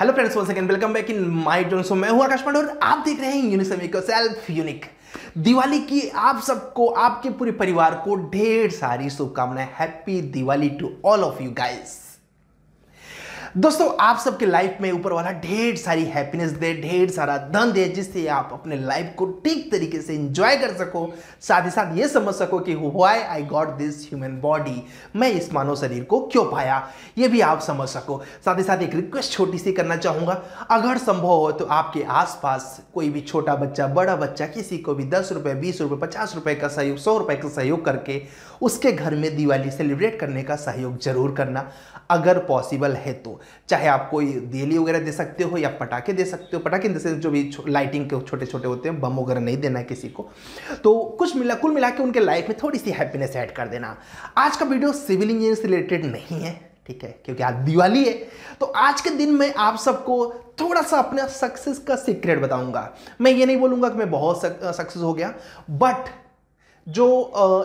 hello friends one second welcome back in my zone so मैं हूं आकाश पांडे और आप देख रहे हैं समय को सेल्फ यूनिक दिवाली की आप सबको आपके पूरे परिवार को ढेर सारी शुभकामनाएं happy Diwali to all of you guys दोस्तों आप सबके लाइफ में ऊपर वाला ढेर सारी हैप्पीनेस दे ढेर सारा धन दे जिससे आप अपने लाइफ को ठीक तरीके से इंजॉय कर सको साथ ही साथ ये समझ सको कि why I got this human body मैं इस मानव शरीर को क्यों पाया ये भी आप समझ सको साथ ही साथ एक रिक्वेस्ट छोटी सी करना चाहूँगा अगर संभव हो तो आपके आसपास कोई भी छोटा बच्चा बड़ा बच्चा किसी को भी दस रुपये बीस रुपये पचास रुपये का सहयोग सौ रुपये का सहयोग करके उसके घर में दिवाली सेलिब्रेट करने का सहयोग जरूर करना अगर पॉसिबल है तो चाहे आप कोई दिली वगैरह दे सकते हो या पटाखे दे सकते हो पटाखे इन द जो भी लाइटिंग के छोटे छोटे होते हैं बम वगैरह नहीं देना है किसी को तो कुछ मिला कुल मिला के उनके लाइफ में थोड़ी सी हैप्पीनेस ऐड कर देना आज का वीडियो सिविल इंजीनियर से रिलेटेड नहीं है ठीक है क्योंकि आज दिवाली है तो आज के दिन मैं आप सबको थोड़ा सा अपना सक्सेस का सीक्रेट बताऊंगा मैं ये नहीं बोलूंगा कि मैं बहुत सक्सेस हो गया बट जो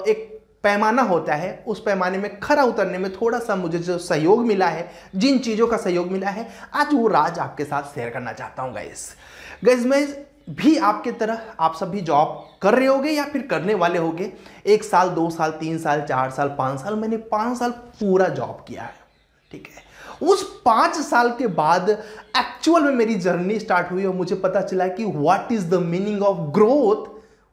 एक पैमाना होता है उस पैमाने में खरा उतरने में थोड़ा सा मुझे जो सहयोग मिला है जिन चीज़ों का सहयोग मिला है आज वो राज आपके साथ शेयर करना चाहता हूँ गैस गैस मैं भी आपके तरह आप सब भी जॉब कर रहे होगे या फिर करने वाले होगे एक साल दो साल तीन साल चार साल पाँच साल मैंने पाँच साल पूरा जॉब किया है ठीक है उस पाँच साल के बाद एक्चुअल में मेरी जर्नी स्टार्ट हुई और मुझे पता चला कि what is the meaning of growth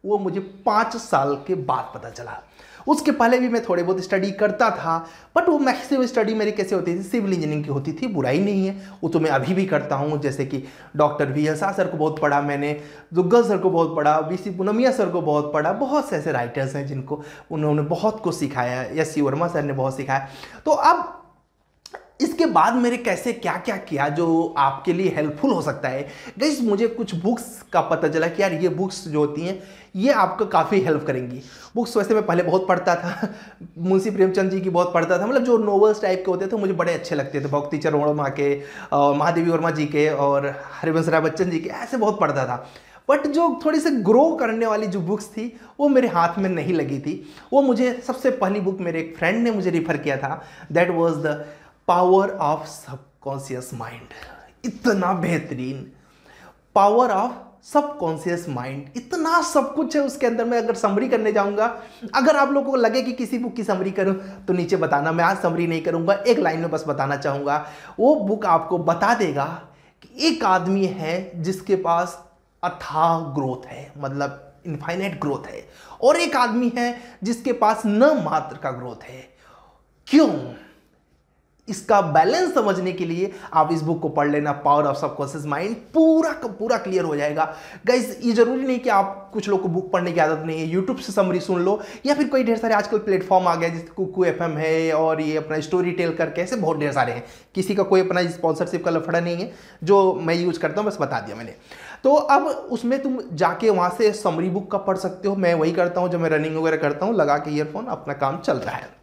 वो मुझे पाँच साल के बाद पता चला उसके पहले भी मैं थोड़े बहुत स्टडी करता था बट वो मैक्सिम स्टडी मेरी कैसे होती थी सिविल इंजीनियरिंग की होती थी बुराई नहीं है वो तो मैं अभी भी करता हूँ जैसे कि डॉक्टर वी एस सर को बहुत पढ़ा मैंने दुग्गल सर को बहुत पढ़ा बी सी पुनमिया सर को बहुत पढ़ा बहुत से ऐसे राइटर्स हैं जिनको उन्होंने बहुत कुछ सिखाया एस सी वर्मा सर ने बहुत सिखाया तो अब इसके बाद मेरे कैसे क्या क्या किया जो आपके लिए हेल्पफुल हो सकता है गैस मुझे कुछ बुक्स का पता चला कि यार ये बुक्स जो होती हैं ये आपको काफ़ी हेल्प करेंगी बुक्स वैसे मैं पहले बहुत पढ़ता था मुंशी प्रेमचंद जी की बहुत पढ़ता था मतलब जो नॉवल्स टाइप के होते थे मुझे बड़े अच्छे लगते थे भक्ति चरण वर्मा के महादेवी वर्मा जी के और हरिवंश राय बच्चन जी के ऐसे बहुत पढ़ता था बट जो थोड़ी सी ग्रो करने वाली जो बुक्स थी वो मेरे हाथ में नहीं लगी थी वो मुझे सबसे पहली बुक मेरे एक फ्रेंड ने मुझे रिफ़र किया था that was the power of subconscious mind इतना बेहतरीन पावर ऑफ सबकॉन्सियस माइंड इतना सब कुछ है उसके अंदर मैं अगर समरी करने जाऊंगा अगर आप लोगों को लगे कि किसी बुक की समरी करो तो नीचे बताना मैं आज समरी नहीं करूंगा एक लाइन में बस बताना चाहूंगा वो बुक आपको बता देगा कि एक आदमी है जिसके पास अथाह ग्रोथ है मतलब इन्फाइनाइट ग्रोथ है और एक आदमी है जिसके पास न मात्र का ग्रोथ है क्यों इसका बैलेंस समझने के लिए आप इस बुक को पढ़ लेना पावर ऑफ सबकॉन्सियस माइंड पूरा का पूरा क्लियर हो जाएगा गाइज ये जरूरी नहीं कि आप कुछ लोग को बुक पढ़ने की आदत नहीं है यूट्यूब से समरी सुन लो या फिर कोई ढेर सारे आजकल प्लेटफॉर्म आ गया जैसे कुकू एफ है और ये अपना स्टोरी टेल करके ऐसे बहुत ढेर सारे हैं किसी का कोई अपना स्पॉन्सरशिप का लफड़ा नहीं है जो मैं यूज करता हूँ बस बता दिया मैंने तो अब उसमें तुम जाके वहाँ से समरी बुक का पढ़ सकते हो मैं वही करता हूँ जब मैं रनिंग वगैरह करता हूँ लगा के ईयरफोन अपना काम चल रहा है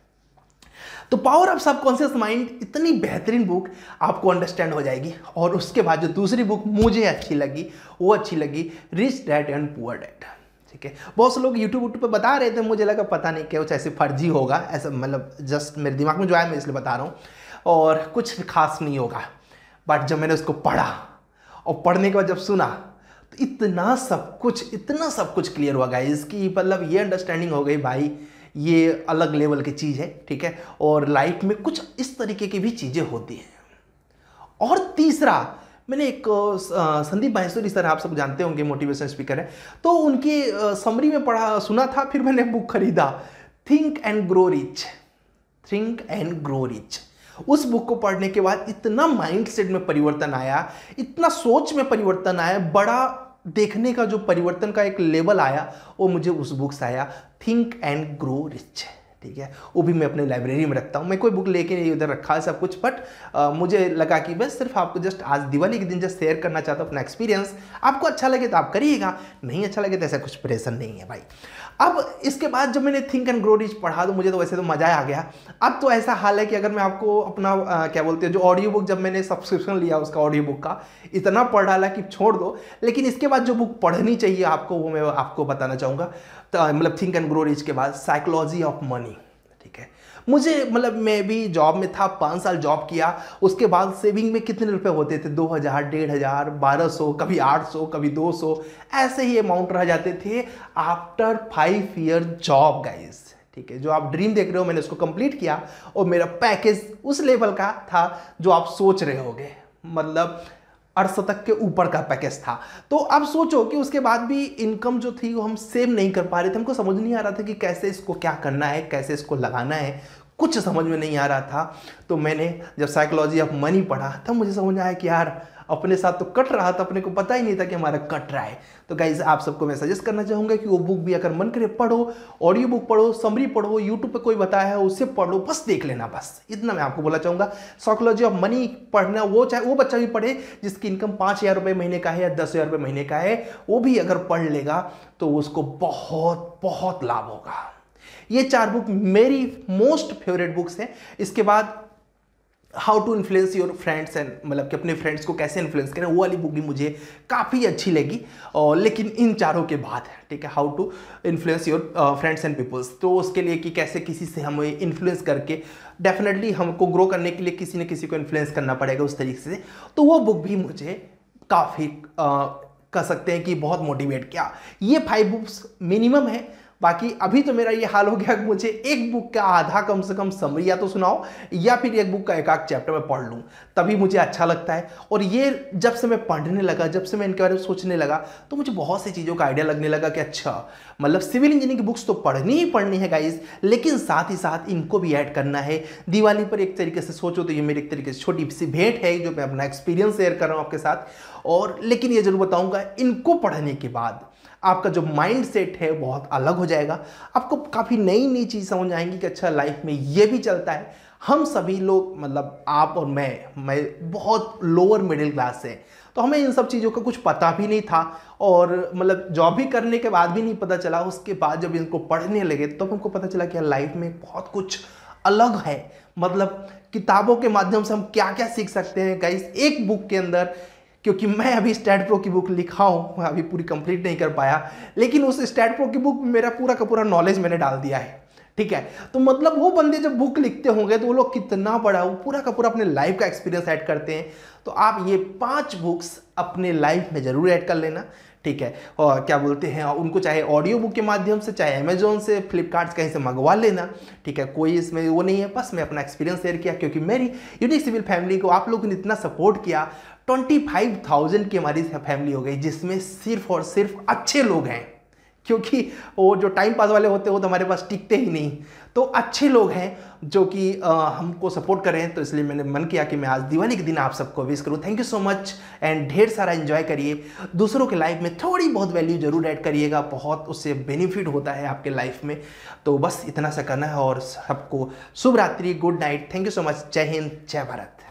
तो पावर ऑफ सबकॉन्सियस माइंड इतनी बेहतरीन बुक आपको अंडरस्टैंड हो जाएगी और उसके बाद जो दूसरी बुक मुझे अच्छी लगी वो अच्छी लगी rich dad and poor dad ठीक है बहुत से लोग यूट्यूब वूट्यूब पर बता रहे थे मुझे लगा पता नहीं क्या कुछ ऐसे फर्जी होगा ऐसा मतलब जस्ट मेरे दिमाग में जो आया मैं इसलिए बता रहा हूँ और कुछ खास नहीं होगा बट जब मैंने उसको पढ़ा और पढ़ने के बाद जब सुना तो इतना सब कुछ इतना सब कुछ क्लियर हुआ गाइज कि मतलब ये अंडरस्टैंडिंग हो गई भाई ये अलग लेवल की चीज़ है ठीक है और लाइफ में कुछ इस तरीके की भी चीज़ें होती हैं और तीसरा मैंने एक संदीप माहेश्वरी तो सर आप सब जानते होंगे मोटिवेशन स्पीकर है तो उनकी समरी में पढ़ा सुना था फिर मैंने बुक खरीदा think and grow rich think and grow rich उस बुक को पढ़ने के बाद इतना माइंडसेट में परिवर्तन आया इतना सोच में परिवर्तन आया बड़ा देखने का जो परिवर्तन का एक लेवल आया वो मुझे उस बुक से आया थिंक एंड ग्रो रिच है ठीक है वो भी मैं अपने लाइब्रेरी में रखता हूँ मैं कोई बुक लेके नहीं उधर रखा है सब कुछ बट मुझे लगा कि बस सिर्फ आपको जस्ट आज दिवाली के दिन जस्ट शेयर करना चाहता हूँ अपना एक्सपीरियंस आपको अच्छा लगे तो आप करिएगा नहीं अच्छा लगे तो ऐसा कुछ प्रेशर नहीं है भाई अब इसके बाद जब मैंने थिंक एंड ग्रो रिच पढ़ा तो मुझे तो वैसे तो मज़ा आ गया अब तो ऐसा हाल है कि अगर मैं आपको अपना आ, क्या बोलते हैं जो ऑडियो बुक जब मैंने सब्सक्रिप्शन लिया उसका ऑडियो बुक का इतना पढ़ डाला कि छोड़ दो लेकिन इसके बाद जो बुक पढ़नी चाहिए आपको वो मैं आपको बताना चाहूँगा मतलब थिंक एंड ग्रो रिच के बाद साइकोलॉजी ऑफ मनी ठीक है मुझे मतलब मैं भी जॉब में था पाँच साल जॉब किया उसके बाद सेविंग में कितने रुपए होते थे दो हज़ार डेढ़ हज़ार बारह सौ कभी आठ सौ कभी दो सौ ऐसे ही अमाउंट रह जाते थे after five year job guys ठीक है जो आप ड्रीम देख रहे हो मैंने उसको कंप्लीट किया और मेरा पैकेज उस लेवल का था जो आप सोच रहे होगे मतलब अड़सतक के ऊपर का पैकेज था तो अब सोचो कि उसके बाद भी इनकम जो थी वो हम सेव नहीं कर पा रहे थे हमको समझ नहीं आ रहा था कि कैसे इसको क्या करना है कैसे इसको लगाना है कुछ समझ में नहीं आ रहा था तो मैंने जब साइकोलॉजी ऑफ मनी पढ़ा तब मुझे समझ आया कि यार अपने साथ तो कट रहा था अपने को पता ही नहीं था कि हमारा कट रहा है तो गाइज आप सबको मैं सजेस्ट करना चाहूंगा कि वो बुक भी अगर मन करे पढ़ो ऑडियो बुक पढ़ो समरी पढ़ो यूट्यूब पर कोई बताया है उसे पढ़ो बस देख लेना बस इतना मैं आपको बोला चाहूंगा साइकोलॉजी ऑफ मनी पढ़ना वो चाहे वो बच्चा भी पढ़े जिसकी इनकम पाँच हज़ार रुपये महीने का है या दस हज़ार रुपये महीने का है वो भी अगर पढ़ लेगा तो उसको बहुत बहुत लाभ होगा ये चार बुक मेरी मोस्ट फेवरेट बुक्स हैं इसके बाद how to influence your friends and मतलब कि अपने फ्रेंड्स को कैसे इन्फ्लुएंस करें वो वाली बुक भी मुझे काफ़ी अच्छी लगी और लेकिन इन चारों के बाद है ठीक है how to influence your friends and peoples तो उसके लिए कि कैसे किसी से हमें इन्फ्लुएंस करके डेफिनेटली हमको ग्रो करने के लिए किसी न किसी को इन्फ्लुएंस करना पड़ेगा उस तरीके से तो वो बुक भी मुझे काफ़ी uh, कह सकते हैं कि बहुत मोटिवेट किया ये फाइव बुक्स मिनिमम है बाकी अभी तो मेरा ये हाल हो गया कि मुझे एक बुक का आधा कम से कम समरी या तो सुनाओ या फिर एक बुक का एक आध चैप्टर मैं पढ़ लूँ तभी मुझे अच्छा लगता है और ये जब से मैं पढ़ने लगा जब से मैं इनके बारे में सोचने लगा तो मुझे बहुत सी चीज़ों का आइडिया लगने लगा कि अच्छा मतलब सिविल इंजीनियरिंग की बुक्स तो पढ़नी ही पढ़नी है गाइज लेकिन साथ ही साथ इनको भी ऐड करना है दिवाली पर एक तरीके से सोचो तो ये मेरी एक तरीके से छोटी सी भेंट है जो मैं अपना एक्सपीरियंस शेयर कर रहा हूँ आपके साथ और लेकिन ये जरूर बताऊँगा इनको पढ़ने के बाद आपका जो माइंड सेट है बहुत अलग हो जाएगा आपको काफ़ी नई नई चीज़ समझ आएंगी कि अच्छा लाइफ में ये भी चलता है हम सभी लोग मतलब आप और मैं मैं बहुत लोअर मिडिल क्लास से तो हमें इन सब चीज़ों का कुछ पता भी नहीं था और मतलब जॉब भी करने के बाद भी नहीं पता चला उसके बाद जब इनको पढ़ने लगे तब तो हमको पता चला कि यार लाइफ में बहुत कुछ अलग है मतलब किताबों के माध्यम से हम क्या क्या सीख सकते हैं गाइस एक बुक के अंदर क्योंकि मैं अभी स्टैट प्रो की बुक लिखा हूँ मैं अभी पूरी कंप्लीट नहीं कर पाया लेकिन उस स्टैट प्रो की बुक में मेरा पूरा का पूरा नॉलेज मैंने डाल दिया है ठीक है तो मतलब वो बंदे जब बुक लिखते होंगे तो वो लोग कितना बड़ा वो पूरा का पूरा अपने लाइफ का एक्सपीरियंस ऐड करते हैं तो आप ये पांच बुक्स अपने लाइफ में ज़रूर ऐड कर लेना ठीक है और क्या बोलते हैं उनको चाहे ऑडियो बुक के माध्यम से चाहे अमेजोन से फ्लिपकार्ट कहीं से मंगवा लेना ठीक है कोई इसमें वो नहीं है बस मैं अपना एक्सपीरियंस शेयर किया क्योंकि मेरी यूनिक सिविल फैमिली को आप लोगों ने इतना सपोर्ट किया 25,000 की हमारी फैमिली हो गई जिसमें सिर्फ और सिर्फ अच्छे लोग हैं क्योंकि वो जो टाइम पास वाले होते हैं वो तो हमारे पास टिकते ही नहीं तो अच्छे लोग हैं जो कि हमको सपोर्ट कर रहे हैं तो इसलिए मैंने मन किया कि मैं आज दिवाली के दिन आप सबको विश करूँ thank you so much and ढेर सारा एंजॉय करिए दूसरों के लाइफ में थोड़ी बहुत वैल्यू जरूर ऐड करिएगा बहुत उससे बेनिफिट होता है आपके लाइफ में तो बस इतना सा करना है और सबको शुभ रात्रि good night thank you so much जय हिंद जय भारत